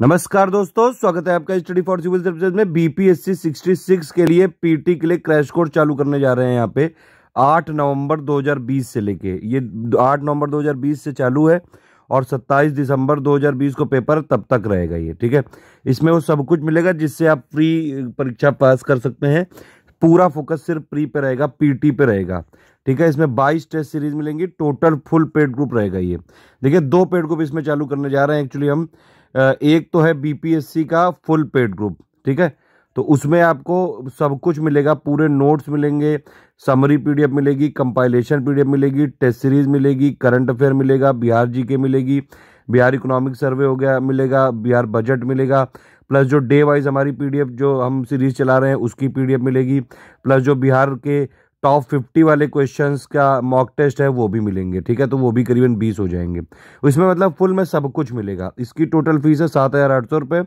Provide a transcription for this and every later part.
नमस्कार दोस्तों स्वागत है आपका स्टडी फॉर सिविल सर्विस में बीपीएससी 66 के लिए पीटी के लिए क्रैश कोर्स चालू करने जा रहे हैं यहाँ पे 8 नवंबर 2020 से लेके ये 8 नवंबर 2020 से चालू है और 27 दिसंबर 2020 को पेपर तब तक रहेगा ये ठीक है इसमें वो सब कुछ मिलेगा जिससे आप प्री परीक्षा पास कर सकते हैं पूरा फोकस सिर्फ प्री पे रहेगा पीटी पे रहेगा ठीक है इसमें 22 टेस्ट सीरीज मिलेंगी टोटल फुल पेड ग्रुप रहेगा ये देखिए दो पेड ग्रुप इसमें चालू करने जा रहे हैं एक्चुअली हम एक तो है बीपीएससी का फुल पेड ग्रुप ठीक है तो उसमें आपको सब कुछ मिलेगा पूरे नोट्स मिलेंगे समरी पीडीएफ मिलेगी कंपाइलेशन पीडीएफ मिलेगी टेस्ट सीरीज मिलेगी करंट अफेयर मिलेगा बिहार जीके मिलेगी बिहार इकोनॉमिक सर्वे हो गया मिलेगा बिहार बजट मिलेगा प्लस जो डे वाइज हमारी पीडीएफ जो हम सीरीज चला रहे हैं उसकी पीडीएफ मिलेगी प्लस जो बिहार के टॉप फिफ्टी वाले क्वेश्चन का मॉक टेस्ट है वो भी मिलेंगे ठीक है तो वो भी करीबन बीस हो जाएंगे इसमें मतलब फुल में सब कुछ मिलेगा इसकी टोटल फीस है सात हज़ार आठ सौ रुपये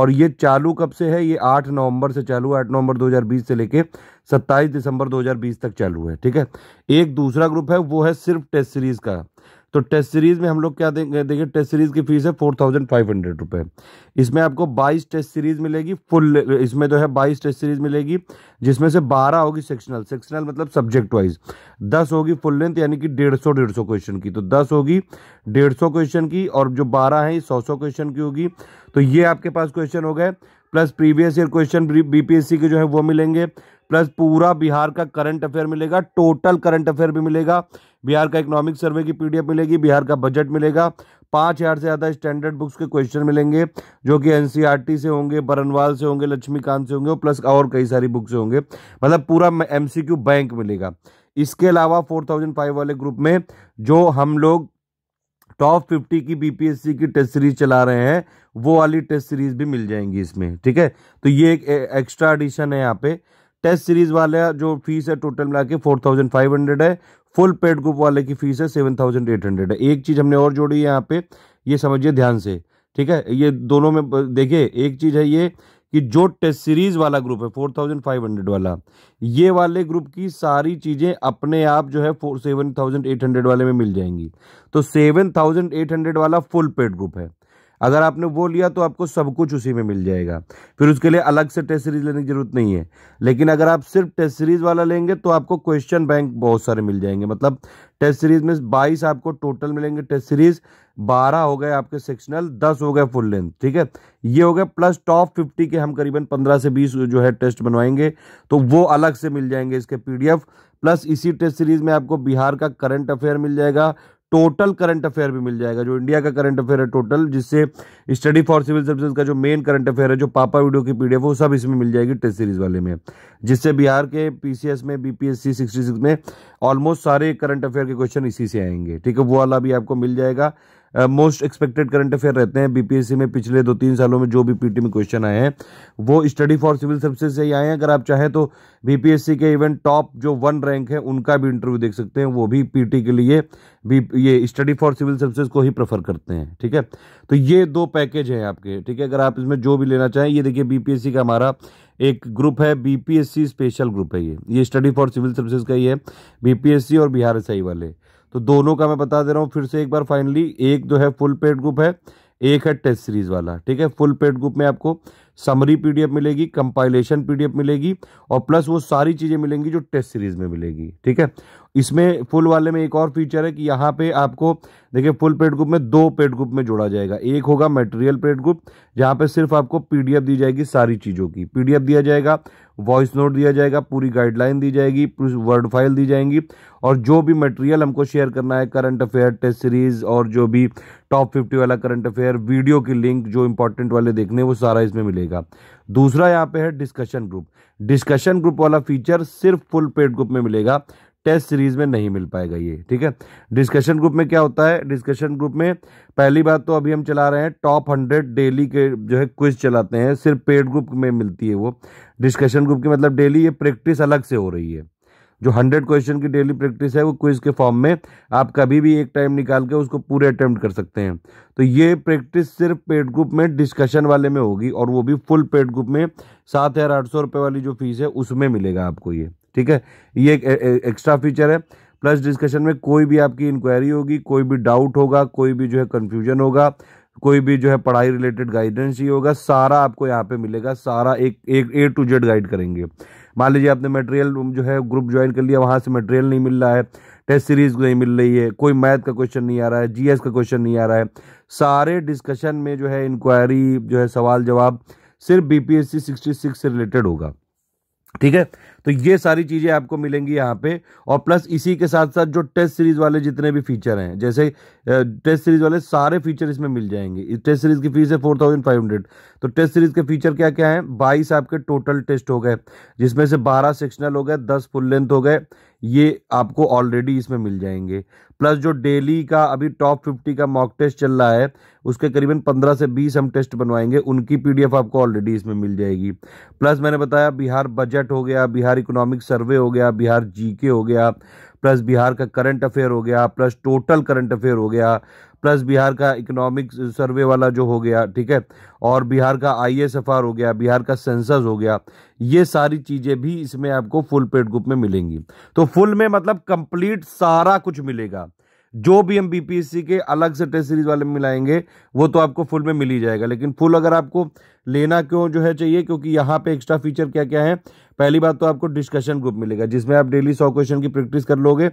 और ये चालू कब से है ये आठ नवंबर से चालू है आठ नवंबर 2020 से लेके सत्ताईस दिसंबर 2020 तक चालू है ठीक है एक दूसरा ग्रुप है वो है सिर्फ टेस्ट सीरीज़ का तो टेस्ट सीरीज़ में हम लोग क्या देंगे देखिए टेस्ट सीरीज़ की फ़ीस है फोर थाउजेंड फाइव हंड्रेड रुपये इसमें आपको बाईस टेस्ट सीरीज़ मिलेगी फुल इसमें जो है बाईस टेस्ट सीरीज़ मिलेगी जिसमें से बारह होगी सेक्शनल सेक्शनल मतलब सब्जेक्ट वाइज दस होगी फुल लेंथ यानी कि डेढ़ सौ डेढ़ सौ क्वेश्चन की तो दस होगी डेढ़ सौ क्वेश्चन की और जो बारह हैं सौ सौ क्वेश्चन की होगी तो ये आपके पास क्वेश्चन हो गए plus previous year question BPSC के जो है वो मिलेंगे प्लस पूरा बिहार का करंट अफेयर मिलेगा टोटल करंट अफेयर भी मिलेगा बिहार का इकोनॉमिक सर्वे की पीडीएफ मिलेगी बिहार का बजट मिलेगा पाँच हज़ार से ज़्यादा स्टैंडर्ड बुक्स के क्वेश्चन मिलेंगे जो कि एनसीईआरटी e से होंगे बरनवाल से होंगे लक्ष्मीकांत से होंगे और प्लस और कई सारी बुक्स से होंगे मतलब पूरा एमसीक्यू बैंक मिलेगा इसके अलावा फोर थाउजेंड फाइव वाले ग्रुप में जो हम लोग टॉप फिफ्टी की बीपीएससी की टेस्ट सीरीज चला रहे हैं वो वाली टेस्ट सीरीज भी मिल जाएंगी इसमें ठीक है तो ये एक एक्स्ट्रा एडिशन है यहाँ पे टेस्ट सीरीज वाला जो फीस है टोटल मिला के फोर थाउजेंड फाइव हंड्रेड है फुल पेड ग्रुप वाले की फीस है सेवन थाउजेंड एट हंड्रेड है एक चीज़ हमने और जोड़ी है यहाँ पे ये समझिए ध्यान से ठीक है ये दोनों में देखिए एक चीज़ है ये कि जो टेस्ट सीरीज वाला ग्रुप है फोर थाउजेंड फाइव हंड्रेड वाला ये वाले ग्रुप की सारी चीज़ें अपने आप जो है four seven thousand eight hundred वाले में मिल जाएंगी तो सेवन थाउजेंड एट हंड्रेड वाला फुल पेड ग्रुप है अगर आपने वो लिया तो आपको सब कुछ उसी में मिल जाएगा फिर उसके लिए अलग से टेस्ट सीरीज लेने की जरूरत नहीं है लेकिन अगर आप सिर्फ टेस्ट सीरीज वाला लेंगे तो आपको क्वेश्चन बैंक बहुत सारे मिल जाएंगे मतलब टेस्ट सीरीज में बाईस आपको टोटल मिलेंगे टेस्ट सीरीज बारह हो गए आपके सेक्शनल दस हो गए फुल लेंथ ठीक है ये हो गए प्लस टॉप फिफ्टी के हम करीबन पंद्रह से बीस जो है टेस्ट बनवाएंगे तो वो अलग से मिल जाएंगे इसके पीडीएफ प्लस इसी टेस्ट सीरीज में आपको बिहार का करंट अफेयर मिल जाएगा टोटल करंट अफेयर भी मिल जाएगा जो इंडिया का करंट अफेयर है टोटल जिससे स्टडी फॉर सिविल सर्विसेज का जो मेन करंट अफेयर है जो पापा वीडियो की पीडीएफ वो सब इसमें मिल जाएगी टेस्ट सीरीज वाले में जिससे बिहार के पीसीएस में बीपीएससी 66 में ऑलमोस्ट सारे करंट अफेयर के क्वेश्चन इसी से आएंगे ठीक है वो वाला भी आपको मिल जाएगा मोस्ट एक्सपेक्टेड करंट अफेयर रहते हैं बीपीएससी में पिछले दो तीन सालों में जो भी पीटी में क्वेश्चन आए हैं वो स्टडी फॉर सिविल सर्विसेज से ही आए हैं अगर आप चाहें तो बीपीएससी के इवन टॉप जो वन रैंक है उनका भी इंटरव्यू देख सकते हैं वो भी पीटी के लिए ये स्टडी फॉर सिविल सर्विसेज को ही प्रेफर करते हैं ठीक है तो ये दो पैकेज हैं आपके ठीक है अगर आप इसमें जो भी लेना चाहें ये देखिए बीपीएससी का हमारा एक ग्रुप है बीपीएससी स्पेशल ग्रुप है ये ये स्टडी फॉर सिविल सर्विसेज का ही है बीपीएससी और बिहार एस वाले तो दोनों का मैं बता दे रहा हूँ फिर से एक बार फाइनली एक जो है फुल पेड ग्रुप है एक है टेस्ट सीरीज वाला ठीक है फुल पेड ग्रुप में आपको समरी पीडीएफ मिलेगी कंपाइलेशन पीडीएफ मिलेगी और प्लस वो सारी चीज़ें मिलेंगी जो टेस्ट सीरीज में मिलेगी ठीक है इसमें फुल वाले में एक और फीचर है कि यहाँ पे आपको देखिए फुल पेड ग्रुप में दो पेड ग्रुप में जोड़ा जाएगा एक होगा मेटेरियल पेड ग्रुप जहाँ पे सिर्फ आपको पीडीएफ दी जाएगी सारी चीज़ों की पीडीएफ दिया जाएगा वॉइस नोट दिया जाएगा पूरी गाइडलाइन दी जाएगी वर्ड फाइल दी जाएंगी और जो भी मटेरियल हमको शेयर करना है करंट अफेयर टेस्ट सीरीज और जो भी टॉप फिफ्टी वाला करंट अफेयर वीडियो की लिंक जो इंपॉर्टेंट वाले देखने वो सारा इसमें मिलेगा मिलेगा दूसरा यहाँ पे है डिस्कशन ग्रुप डिस्कशन ग्रुप वाला फीचर सिर्फ फुल पेड ग्रुप में मिलेगा टेस्ट सीरीज में नहीं मिल पाएगा ये ठीक है डिस्कशन ग्रुप में क्या होता है डिस्कशन ग्रुप में पहली बात तो अभी हम चला रहे हैं टॉप हंड्रेड डेली के जो है क्विज चलाते हैं सिर्फ पेड ग्रुप में मिलती है वो डिस्कशन ग्रुप की मतलब डेली ये प्रैक्टिस अलग से हो रही है जो हंड्रेड क्वेश्चन की डेली प्रैक्टिस है वो क्विज के फॉर्म में आप कभी भी एक टाइम निकाल के उसको पूरे अटेम्प्ट कर सकते हैं तो ये प्रैक्टिस सिर्फ पेड ग्रुप में डिस्कशन वाले में होगी और वो भी फुल पेड ग्रुप में सात हज़ार आठ सौ रुपये वाली जो फीस है उसमें मिलेगा आपको ये ठीक है ये एक एक्स्ट्रा फीचर है प्लस डिस्कशन में कोई भी आपकी इंक्वायरी होगी कोई भी डाउट होगा कोई भी जो है कन्फ्यूजन होगा कोई भी जो है पढ़ाई रिलेटेड गाइडेंस ही होगा सारा आपको यहाँ पे मिलेगा सारा एक एक ए टू जेड गाइड करेंगे मान लीजिए आपने मटेरियल जो है ग्रुप ज्वाइन कर लिया वहाँ से मटेरियल नहीं मिल रहा है टेस्ट सीरीज नहीं मिल रही है कोई मैथ का क्वेश्चन नहीं आ रहा है जीएस का क्वेश्चन नहीं आ रहा है सारे डिस्कशन में जो है इंक्वायरी जो है सवाल जवाब सिर्फ बीपीएससी 66 से रिलेटेड होगा ठीक है तो ये सारी चीज़ें आपको मिलेंगी यहाँ पे और प्लस इसी के साथ साथ जो टेस्ट सीरीज़ वाले जितने भी फीचर हैं जैसे टेस्ट सीरीज़ वाले सारे फीचर इसमें मिल जाएंगे टेस्ट सीरीज़ की फ़ीस है फोर थाउजेंड फाइव हंड्रेड तो टेस्ट सीरीज़ के फीचर क्या क्या हैं बाईस आपके टोटल टेस्ट हो गए जिसमें से बारह सेक्शनल हो गए दस फुल लेंथ हो गए ये आपको ऑलरेडी इसमें मिल जाएंगे प्लस जो डेली का अभी टॉप फिफ्टी का मॉक टेस्ट चल रहा है उसके करीबन पंद्रह से बीस हम टेस्ट बनवाएंगे उनकी पीडीएफ आपको ऑलरेडी इसमें मिल जाएगी प्लस मैंने बताया बिहार बजट हो गया बिहार इकोनॉमिक सर्वे हो गया बिहार जीके हो गया प्लस बिहार का करंट अफेयर हो गया प्लस टोटल करंट अफेयर हो गया प्लस बिहार का इकोनॉमिक सर्वे वाला जो हो गया ठीक है और बिहार का आई हो गया बिहार का सेंसस हो गया ये सारी चीज़ें भी इसमें आपको फुल पेड ग्रुप में मिलेंगी तो फुल में मतलब कंप्लीट सारा कुछ मिलेगा जो भी हम बीपीएससी के अलग से टेस्ट सीरीज वाले मिलाएंगे वो तो आपको फुल में मिल ही जाएगा लेकिन फुल अगर आपको लेना क्यों जो है चाहिए क्योंकि यहाँ पे एक्स्ट्रा फीचर क्या क्या है पहली बात तो आपको डिस्कशन ग्रुप मिलेगा जिसमें आप डेली सौ क्वेश्चन की प्रैक्टिस कर लोगे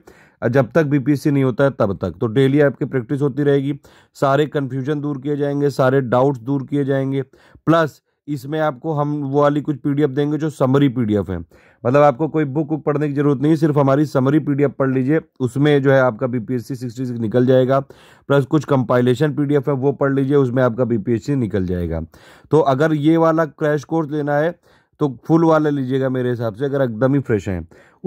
जब तक बीपीएससी नहीं होता है तब तक तो डेली आपकी प्रैक्टिस होती रहेगी सारे कन्फ्यूजन दूर किए जाएंगे सारे डाउट्स दूर किए जाएंगे प्लस इसमें आपको हम वो वाली कुछ पीडीएफ देंगे जो समरी पीडीएफ है मतलब आपको कोई बुक पढ़ने की जरूरत नहीं सिर्फ हमारी समरी पीडीएफ पढ़ लीजिए उसमें जो है आपका बीपीएससी 66 निकल जाएगा प्लस कुछ कंपाइलेशन पीडीएफ है वो पढ़ लीजिए उसमें आपका बीपीएससी निकल जाएगा तो अगर ये वाला क्रैश कोर्स लेना है तो फुल वाला लीजिएगा मेरे हिसाब से अगर एकदम ही फ्रेश है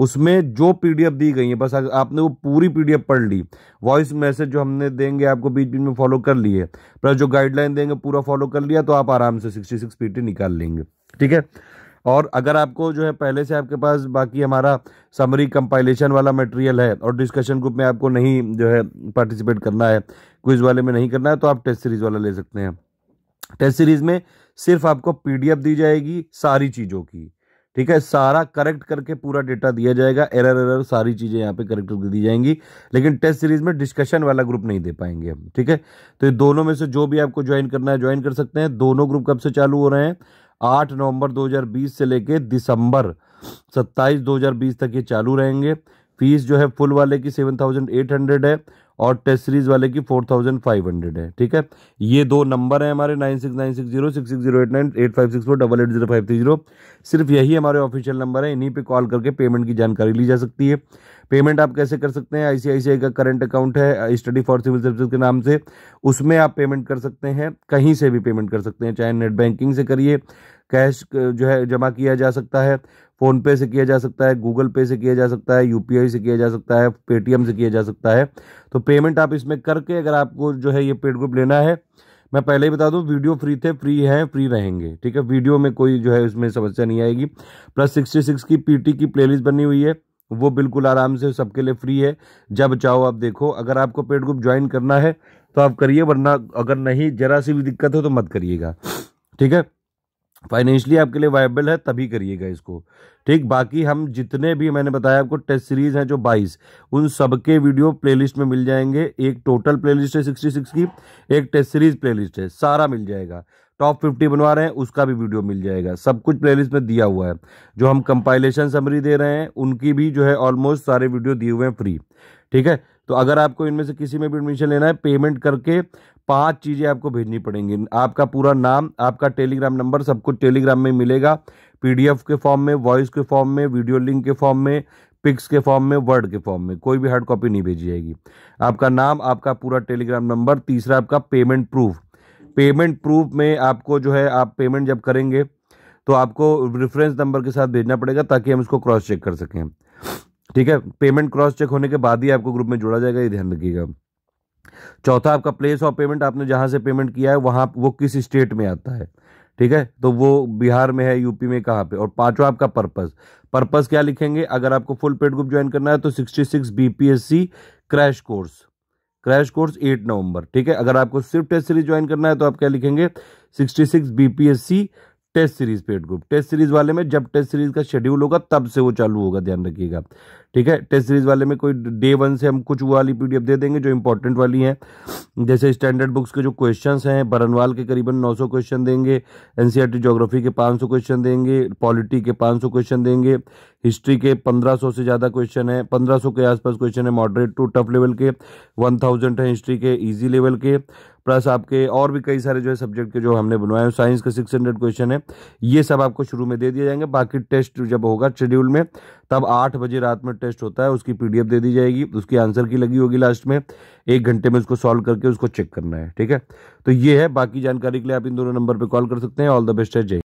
उसमें जो पीडीएफ दी गई है बस आपने वो पूरी पीडीएफ पढ़ ली वॉइस मैसेज जो हमने देंगे आपको बीच बीच में फॉलो कर लिए प्लस जो गाइडलाइन देंगे पूरा फॉलो कर लिया तो आप आराम से सिक्सटी सिक्स पीटी निकाल लेंगे ठीक है और अगर आपको जो है पहले से आपके पास बाकी हमारा समरी कंपाइलेशन वाला मटेरियल है और डिस्कशन ग्रुप में आपको नहीं जो है पार्टिसिपेट करना है क्विज वाले में नहीं करना है तो आप टेस्ट सीरीज वाला ले सकते हैं टेस्ट सीरीज में सिर्फ आपको पीडीएफ दी जाएगी सारी चीज़ों की ठीक है सारा करेक्ट करके पूरा डेटा दिया जाएगा एरर एरर सारी चीज़ें यहाँ पे करेक्ट करके दी जाएंगी लेकिन टेस्ट सीरीज में डिस्कशन वाला ग्रुप नहीं दे पाएंगे हम ठीक है तो ये दोनों में से जो भी आपको ज्वाइन करना है ज्वाइन कर सकते हैं दोनों ग्रुप कब से चालू हो रहे हैं आठ नवंबर 2020 से लेके दिसंबर 27 2020 तक ये चालू रहेंगे फीस जो है फुल वाले की सेवन थाउजेंड एट हंड्रेड है और टेस्ट सीरीज वाले की फोर थाउजेंड फाइव हंड्रेड है ठीक है ये दो नंबर है हमारे nine six nine six zero six six zero eight nine eight five six four double eight zero five three zero सिर्फ यही हमारे ऑफिशियल नंबर है इन्हीं पे कॉल करके पेमेंट की जानकारी ली जा सकती है पेमेंट आप कैसे कर सकते हैं आईसीआईसीआई का करंट अकाउंट है स्टडी फॉर सिविल सर्विस के नाम से उसमें आप पेमेंट कर सकते हैं कहीं से भी पेमेंट कर सकते हैं चाहे नेट बैंकिंग से करिए कैश uh, जो है जमा किया जा सकता है फ़ोन पे से किया जा सकता है गूगल पे से किया जा सकता है यूपीआई से किया जा सकता है पेटीएम से किया जा सकता है तो पेमेंट आप इसमें करके अगर आपको जो है ये पेड ग्रुप लेना है मैं पहले ही बता दूं वीडियो फ्री थे फ्री हैं फ्री रहेंगे ठीक है वीडियो में कोई जो है उसमें समस्या नहीं आएगी प्लस सिक्सटी सिक्स की पीटी की प्लेलिस्ट बनी हुई है वो बिल्कुल आराम से सबके लिए फ्री है जब चाहो आप देखो अगर आपको पेड ग्रुप ज्वाइन करना है तो आप करिए वरना अगर नहीं जरा सी भी दिक्कत हो तो मत करिएगा ठीक है फाइनेंशियली आपके लिए वायबल है तभी करिएगा इसको ठीक बाकी हम जितने भी मैंने बताया आपको टेस्ट सीरीज हैं जो 22 उन सबके वीडियो प्लेलिस्ट में मिल जाएंगे एक टोटल प्लेलिस्ट है 66 की एक टेस्ट सीरीज प्लेलिस्ट है सारा मिल जाएगा टॉप फिफ्टी बनवा रहे हैं उसका भी वीडियो मिल जाएगा सब कुछ प्लेलिस्ट में दिया हुआ है जो हम कंपाइलेशन समरी दे रहे हैं उनकी भी जो है ऑलमोस्ट सारे वीडियो दिए हुए हैं फ्री ठीक है तो अगर आपको इनमें से किसी में भी एडमिशन लेना है पेमेंट करके पांच चीज़ें आपको भेजनी पड़ेंगी आपका पूरा नाम आपका टेलीग्राम नंबर सब कुछ टेलीग्राम में मिलेगा पीडीएफ के फॉर्म में वॉइस के फॉर्म में वीडियो लिंक के फॉर्म में पिक्स के फॉर्म में वर्ड के फॉर्म में कोई भी हार्ड कॉपी नहीं भेजी जाएगी आपका नाम आपका पूरा टेलीग्राम नंबर तीसरा आपका पेमेंट प्रूफ पेमेंट प्रूफ में आपको जो है आप पेमेंट जब करेंगे तो आपको रेफरेंस नंबर के साथ भेजना पड़ेगा ताकि हम इसको क्रॉस चेक कर सकें ठीक है पेमेंट क्रॉस चेक होने के बाद ही आपको ग्रुप में जोड़ा जाएगा ये ध्यान रखिएगा चौथा आपका प्लेस ऑफ पेमेंट आपने जहाँ से पेमेंट किया है वहाँ वो किस स्टेट में आता है ठीक है तो वो बिहार में है यूपी में कहाँ पे और पांचवा आपका पर्पस पर्पस क्या लिखेंगे अगर आपको फुल पेड ग्रुप ज्वाइन करना है तो 66 BPSC crash course crash course eight November ठीक है अगर आपको स्विफ्ट टेस्ट सीरीज ज्वाइन करना है तो आप क्या लिखेंगे sixty six BPSC test series paid group test series वाले में जब टेस्ट सीरीज का शेड्यूल होगा तब से वो चालू होगा ध्यान रखिएगा ठीक है टेस्ट सीरीज वाले में कोई डे वन से हम कुछ वाली पीडीएफ दे देंगे जो इंपॉर्टेंट वाली हैं जैसे स्टैंडर्ड बुक्स के जो क्वेश्चन हैं बरनवाल के करीबन 900 क्वेश्चन देंगे एनसीईआरटी ज्योग्राफी e के 500 क्वेश्चन देंगे पॉलिटी के 500 क्वेश्चन देंगे हिस्ट्री के 1500 से ज़्यादा क्वेश्चन है 1500 के आसपास क्वेश्चन है मॉडरेट टू टफ लेवल के 1000 है हिस्ट्री के ईजी लेवल के प्लस आपके और भी कई सारे जो है सब्जेक्ट के जो हमने बनवाए हैं साइंस के सिक्स हंड्रेड क्वेश्चन है ये सब आपको शुरू में दे दिए जाएंगे बाकी टेस्ट जब होगा शेड्यूल में तब आठ बजे रात में टेस्ट होता है उसकी पीडीएफ दे दी जाएगी उसकी आंसर की लगी होगी लास्ट में एक घंटे में उसको सॉल्व करके उसको चेक करना है ठीक है तो ये है बाकी जानकारी के लिए आप इन दोनों नंबर पर कॉल कर सकते हैं ऑल द बेस्ट है जय